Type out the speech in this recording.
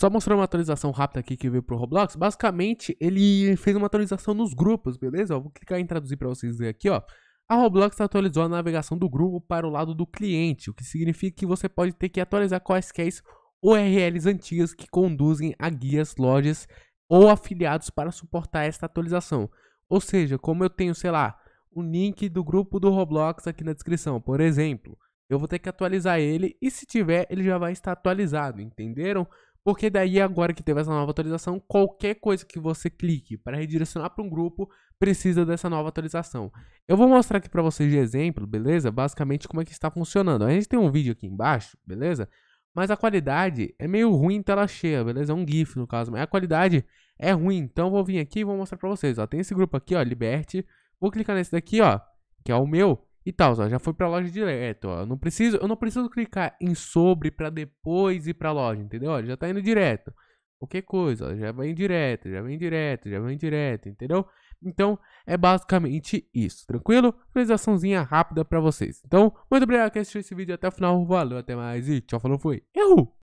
Só mostrando uma atualização rápida aqui que veio pro Roblox. Basicamente, ele fez uma atualização nos grupos, beleza? vou clicar em traduzir para vocês verem aqui, ó. A Roblox atualizou a navegação do grupo para o lado do cliente, o que significa que você pode ter que atualizar quaisquer URLs antigas que conduzem a guias, lojas ou afiliados para suportar esta atualização. Ou seja, como eu tenho, sei lá, o link do grupo do Roblox aqui na descrição, por exemplo, eu vou ter que atualizar ele e se tiver, ele já vai estar atualizado, entenderam? Porque daí agora que teve essa nova atualização, qualquer coisa que você clique para redirecionar para um grupo precisa dessa nova atualização. Eu vou mostrar aqui para vocês de exemplo, beleza? Basicamente como é que está funcionando. A gente tem um vídeo aqui embaixo, beleza? Mas a qualidade é meio ruim tela cheia, beleza? É um GIF no caso, mas a qualidade é ruim. Então eu vou vir aqui e vou mostrar para vocês, ó. Tem esse grupo aqui, ó, Liberte. Vou clicar nesse daqui, ó, que é o meu e tal, já foi para loja direto, ó. Eu não preciso, eu não preciso clicar em sobre para depois ir para loja, entendeu? Ó, já tá indo direto. Qualquer coisa, ó, já vem direto, já vem direto, já vem direto, entendeu? Então, é basicamente isso, tranquilo? Finalizaçãozinha rápida para vocês. Então, muito obrigado que assistiu esse vídeo até o final. Valeu, até mais e tchau, falou, fui. Eu!